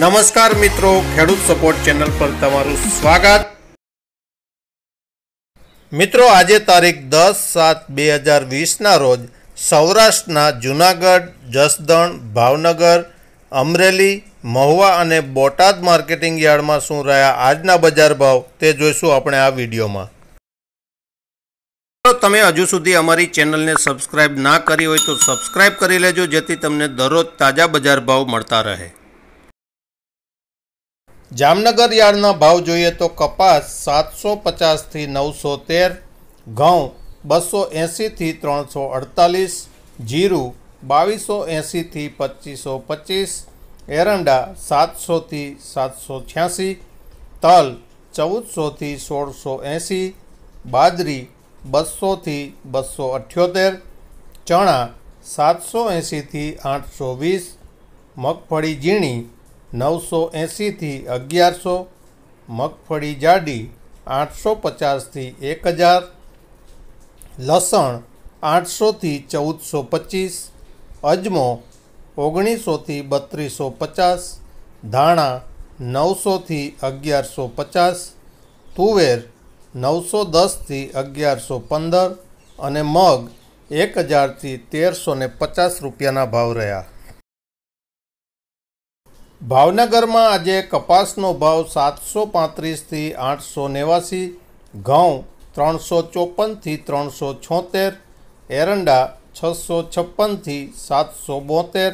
નમસ્કાર મિત્રો ખેડૂત સપોર્ટ ચેનલ પર તમારું સ્વાગત મિત્રો આજે તારીખ દસ સાત બે હજાર વીસના રોજ સૌરાષ્ટ્રના જૂનાગઢ જસદણ ભાવનગર અમરેલી મહુવા અને બોટાદ માર્કેટિંગ યાર્ડમાં શું રહ્યા આજના બજાર ભાવ તે જોઈશું આપણે આ વિડીયોમાં તમે હજુ સુધી અમારી ચેનલને સબસ્ક્રાઇબ ના કરી હોય તો સબસ્ક્રાઇબ કરી લેજો જેથી તમને દરરોજ તાજા બજાર ભાવ મળતા રહે જામનગર યાર્ડના ભાવ જોઈએ તો કપાસ સાતસો પચાસથી નવસો તેર ઘઉં બસો એંસીથી ત્રણસો અડતાલીસ જીરું બાવીસો એંસીથી પચીસો પચીસ એરંડા સાતસોથી સાતસો છ્યાસી તલ ચૌદસોથી સોળસો એંસી બાજરી બસોથી બસો અઠ્યોતેર ચણા સાતસો એંસીથી આઠસો વીસ મગફળી ઝીણી નવસો એંસીથી અગિયારસો મગફળી જાડી આઠસો પચાસથી એક હજાર લસણ આઠસોથી ચૌદસો પચીસ અજમો ઓગણીસોથી બત્રીસો પચાસ ધાણા નવસોથી અગિયારસો પચાસ તુવેર નવસો દસથી અગિયારસો પંદર અને મગ એક હજારથી તેરસો પચાસ રૂપિયાના ભાવ રહ્યા ભાવનગરમાં આજે કપાસનો ભાવ સાતસો પાંત્રીસથી આઠસો નેવાસી ઘઉં ત્રણસો ચોપનથી ત્રણસો છોતેર એરંડા છસો છપ્પનથી સાતસો બોતેર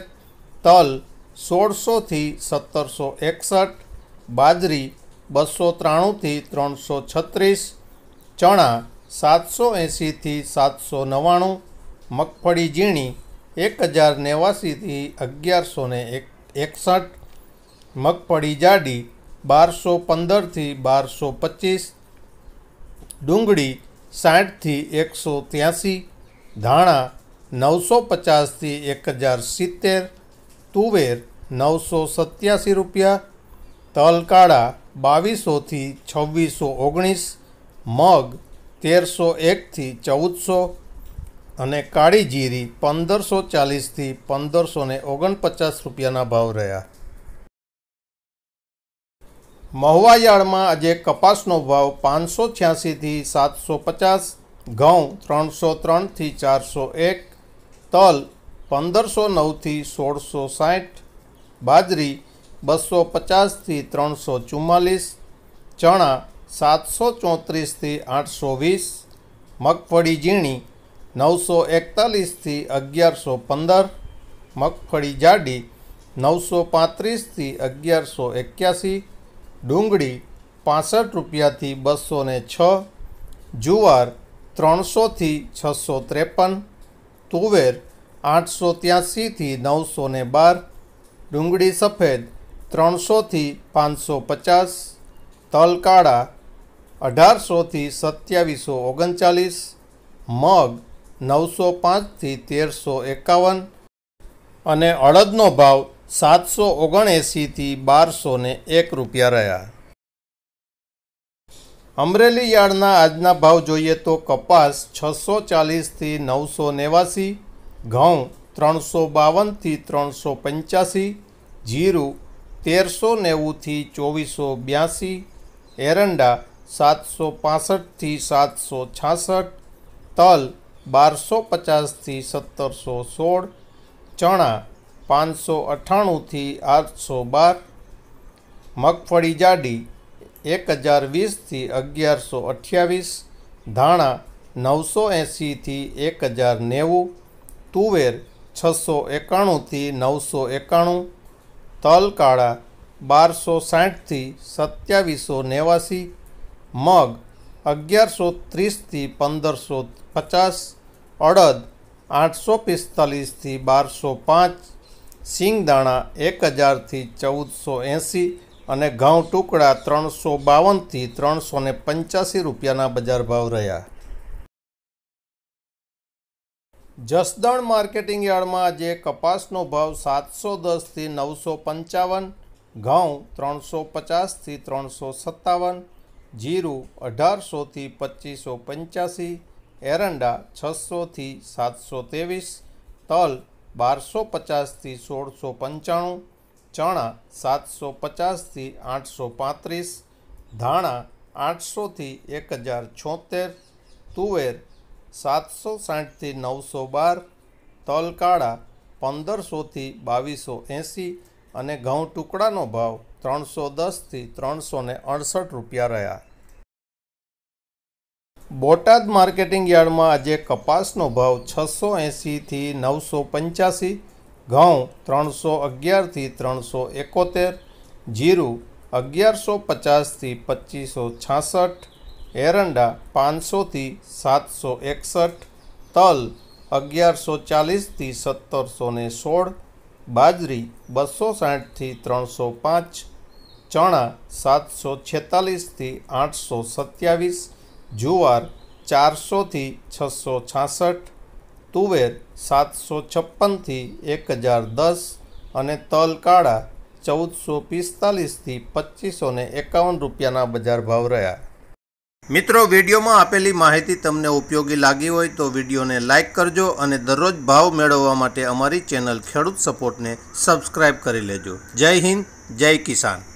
તલ સોળસોથી સત્તરસો એકસઠ બાજરી બસો ત્રાણુંથી ત્રણસો છત્રીસ ચણા સાતસો એંસીથી સાતસો નવ્વાણું મગફળી ઝીણી એક હજાર નેવાસીથી અગિયારસો ને એકસઠ મગફળી જાડી બારસો પંદરથી બારસો પચીસ ડુંગળી સાઠથી એકસો ત્યાંસી ધાણા નવસો પચાસથી એક હજાર સિત્તેર તુવેર નવસો સત્યાસી રૂપિયા તલકાળા બાવીસોથી છવ્વીસો ઓગણીસ મગ તેરસો એકથી ચૌદસો અને કાળી જીરી પંદરસો ચાલીસથી પંદરસો ઓગણપચાસ રૂપિયાના ભાવ રહ્યા મહુવાયાળમાં આજે કપાસનો ભાવ પાંચસો છ્યાસીથી સાતસો પચાસ ઘઉં ત્રણસો ત્રણથી ચારસો એક તલ પંદરસો નવથી સોળસો સાઠ બાજરી બસો પચાસથી ત્રણસો ચુમ્માલીસ ચણા સાતસો ચોત્રીસથી આઠસો વીસ મગફળી ઝીણી નવસો એકતાલીસથી અગિયારસો પંદર મગફળી જાડી નવસો પાંત્રીસથી અગિયારસો એક્યાસી ડુંગળી પાસઠ રૂપિયાથી બસો ને છ જુવાર ત્રણસોથી છસો ત્રેપન તુવેર આઠસો ત્યાંસીથી નવસો ને બાર ડુંગળી સફેદ ત્રણસોથી પાંચસો પચાસ તલકાળા અઢારસોથી સત્યાવીસો ઓગણચાલીસ મગ નવસો પાંચથી તેરસો એકાવન અને અડદનો ભાવ સાતસો ઓગણએંસીથી બારસો એક રૂપિયા રહ્યા અમરેલી યાર્ડના આજના ભાવ જોઈએ તો કપાસ છસો ચાલીસથી નવસો નેવાસી ઘઉં ત્રણસો બાવનથી ત્રણસો પંચ્યાસી જીરું તેરસો નેવુંથી ચોવીસો બ્યાસી એરંડા સાતસો પાસઠથી સાતસો છાસઠ તલ બારસો પચાસથી સત્તરસો સોળ ચણા પાંચસો અઠ્ઠાણુંથી આઠસો બાર મગફળી જાડી એક હજાર વીસથી અગિયારસો અઠ્યાવીસ ધાણા નવસો એંસીથી એક હજાર નેવું તુવેર છસો એકાણુંથી નવસો એકાણું તલકાળા બારસો સાઠથી સત્યાવીસો નેવાસી મગ અગિયારસો ત્રીસથી પંદરસો પચાસ અડદ આઠસો પિસ્તાલીસથી બારસો પાંચ સિંગદાણા એક હજારથી ચૌદસો એંસી અને ઘઉં ટુકડા ત્રણસો બાવનથી ત્રણસો ને પંચ્યાસી રૂપિયાના બજાર ભાવ રહ્યા જસદણ માર્કેટિંગ યાર્ડમાં આજે કપાસનો ભાવ સાતસો દસથી નવસો પંચાવન ઘઉં ત્રણસો પચાસથી ત્રણસો સત્તાવન જીરું અઢારસોથી પચીસો પંચ્યાસી એરંડા છસોથી સાતસો ત્રેવીસ તલ બારસો પચાસથી સોળસો પંચાણું ચણા સાતસો પચાસથી આઠસો પાંત્રીસ ધાણા આઠસોથી એક હજાર છોતેર તુવેર સાતસો સાઠથી નવસો બાર તલકાળા પંદરસોથી બાવીસો એંસી અને ઘઉં ટુકડાનો ભાવ ત્રણસો દસથી ત્રણસો ને અડસઠ રૂપિયા રહ્યા બોટાદ માર્કેટિંગ યાર્ડમાં આજે કપાસનો ભાવ છસો એંસીથી નવસો પંચ્યાસી ઘઉં ત્રણસો અગિયારથી ત્રણસો એકોતેર જીરું અગિયારસો પચાસથી પચીસો છાસઠ એરંડા પાંચસોથી સાતસો એકસઠ તલ અગિયારસો ચાલીસથી સત્તરસો ને સોળ બાજરી બસો સાઠથી ત્રણસો પાંચ ચણા સાતસો છેતાલીસથી આઠસો સત્યાવીસ જુવાર ચારસોથી છસો છાસઠ તુવેર સાતસો છપ્પનથી એક હજાર દસ અને તલ કાળા ચૌદસો પિસ્તાલીસથી પચીસો ને એકાવન રૂપિયાના બજાર ભાવ રહ્યા મિત્રો વિડીયોમાં આપેલી માહિતી તમને ઉપયોગી લાગી હોય તો વિડીયોને લાઇક કરજો અને દરરોજ ભાવ મેળવવા માટે અમારી ચેનલ ખેડૂત સપોર્ટને સબસ્ક્રાઇબ કરી લેજો જય હિન્દ જય કિસાન